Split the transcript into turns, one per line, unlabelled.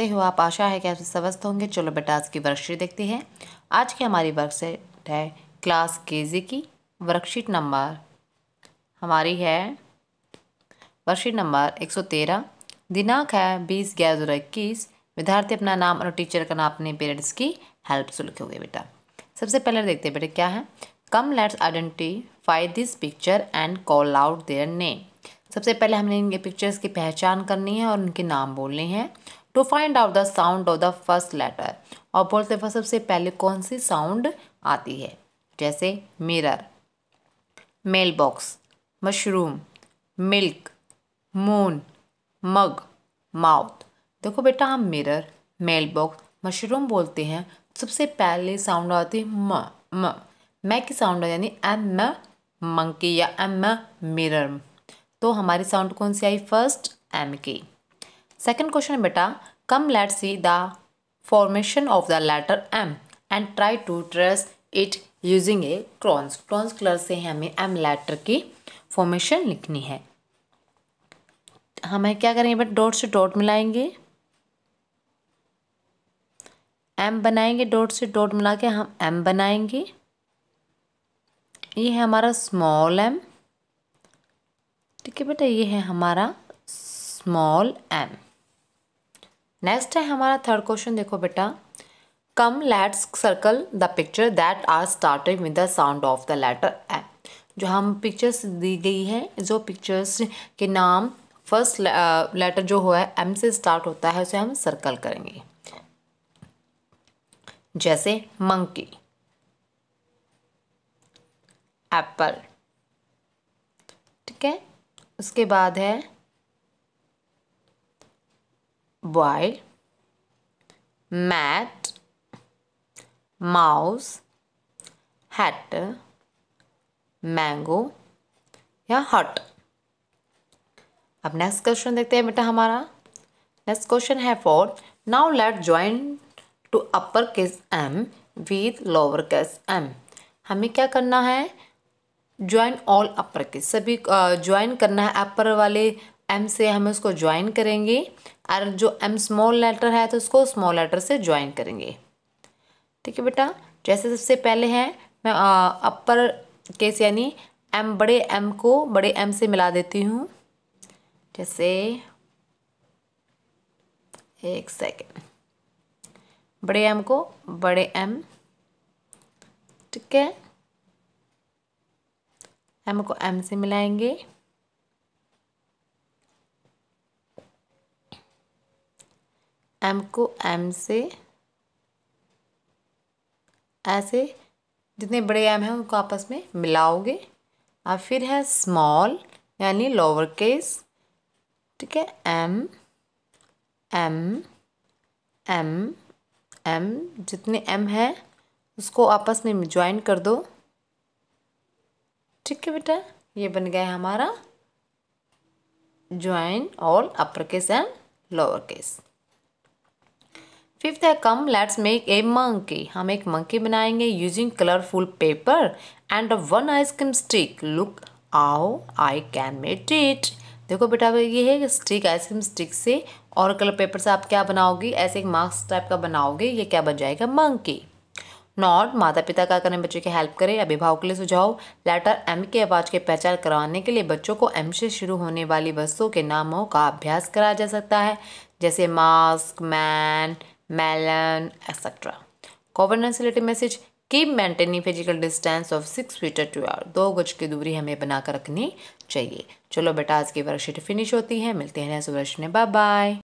कैसे हो आप आशा है कि आप स्वस्थ होंगे चलो बेटा आज की वर्कशीट देखते हैं आज की हमारी वर्कशीट है क्लास केजी की वर्कशीट नंबर हमारी है वर्कशीट नंबर एक सौ तेरह दिनांक है बीस ग्यारह दो हज़ार इक्कीस विद्यार्थी अपना नाम और टीचर का नाम अपने पेरेंट्स की हेल्प से लिखे हुए बेटा सबसे पहले देखते हैं बेटे क्या है come let's identify this picture and call out their name सबसे पहले हमने इनके पिक्चर्स की पहचान करनी है और उनके नाम बोलने हैं to find out the sound of the first letter और बोलते वह सबसे पहले कौन सी साउंड आती है जैसे mirror mail box mushroom milk moon mug mouth देखो बेटा हम मिरर मेल बॉक्स मशरूम बोलते हैं सबसे पहले साउंड आती है म मैं की साउंड है यानी एम म मंकी या एम म मिरर तो हमारी साउंड कौन सी आई फर्स्ट एम की सेकेंड क्वेश्चन बेटा come let see the formation of the letter M and try to trace it using a crayons crayons colour से हमें एम लेटर की फॉर्मेशन लिखनी है हमें क्या करेंगे बेटा डॉट से डॉट मिलाएंगे एम बनाएंगे डॉट से डॉट मिला के हम एम बनाएंगे ये है हमारा स्मॉल एम ठीक है बेटा ये है हमारा स्मॉल एम नेक्स्ट है हमारा थर्ड क्वेश्चन देखो बेटा come let's circle the picture that are started with the sound of the letter M जो हम पिक्चर्स दी गई है जो पिक्चर्स के नाम फर्स्ट लेटर uh, जो हुआ है एम से स्टार्ट होता है उसे हम सर्कल करेंगे जैसे मंकी एप्पल ठीक है उसके बाद है boy mat mouse hat mango या हट अब नेक्स्ट क्वेश्चन देखते हैं बेटा हमारा नेक्स्ट क्वेश्चन है for now let join to upper case M with lower case M हमें क्या करना है ज्वाइन ऑल अपर केस सभी ज्वाइन करना है अपर वाले एम से हम उसको ज्वाइन करेंगे और जो एम स्मॉल लेटर है तो उसको स्मॉल लेटर से ज्वाइन करेंगे ठीक है बेटा जैसे सबसे पहले है मैं अपर केस यानी एम बड़े एम को बड़े एम से मिला देती हूँ जैसे एक सेकेंड बड़े एम को बड़े एम ठीक है एम को एम से मिलाएंगे एम को एम से ऐसे जितने बड़े एम हैं उनको आपस में मिलाओगे और फिर है स्मॉल यानी लोअर केस ठीक है एम एम एम एम जितने एम हैं उसको आपस में ज्वाइन कर दो ठीक है बेटा ये बन गया है हमारा join all upper case and lower case fifth है come let's make a monkey हम एक मंकी बनाएंगे using colourful paper and one ice cream stick look आओ आई कैन मेट इट देखो बेटा ये है स्टिक आइसक्रीम स्टिक से और कलर पेपर से आप क्या बनाओगे ऐसे एक मार्क्स टाइप का बनाओगे ये क्या बन जाएगा मंकी नॉट माता पिता का करें बच्चों की हेल्प करें अभिभावक के लिए सुझाओ लेटर एम के आवाज के पहचान करवाने के लिए बच्चों को एम से शुरू होने वाली वस्तुओं के नामों का अभ्यास कराया जा सकता है जैसे mask man melon, etc. Governance related message keep maintaining physical distance of six फीटर टू आवर दो गज की दूरी हमें बनाकर रखनी चाहिए चलो बेटा आज की वर्कशीट फिनिश होती है मिलते हैं नेक्स्ट वर्कशीट में बाय बाय